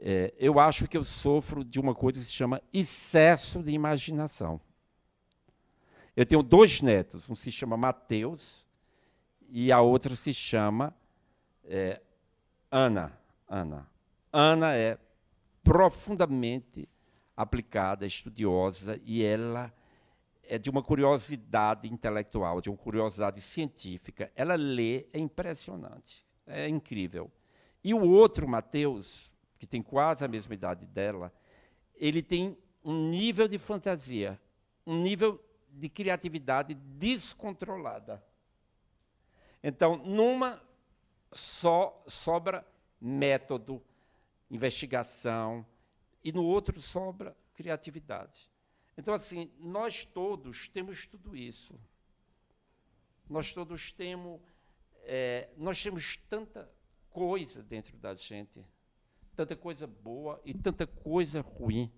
É, eu acho que eu sofro de uma coisa que se chama excesso de imaginação. Eu tenho dois netos, um se chama Mateus e a outra se chama é, Ana. Ana. Ana é profundamente aplicada, estudiosa, e ela é de uma curiosidade intelectual, de uma curiosidade científica. Ela lê, é impressionante, é incrível. E o outro, Mateus, que tem quase a mesma idade dela, ele tem um nível de fantasia, um nível de criatividade descontrolada. Então, numa só sobra método, investigação, e no outro sobra criatividade. Então, assim, nós todos temos tudo isso. Nós todos temos, é, nós temos tanta coisa dentro da gente tanta coisa boa e tanta coisa ruim.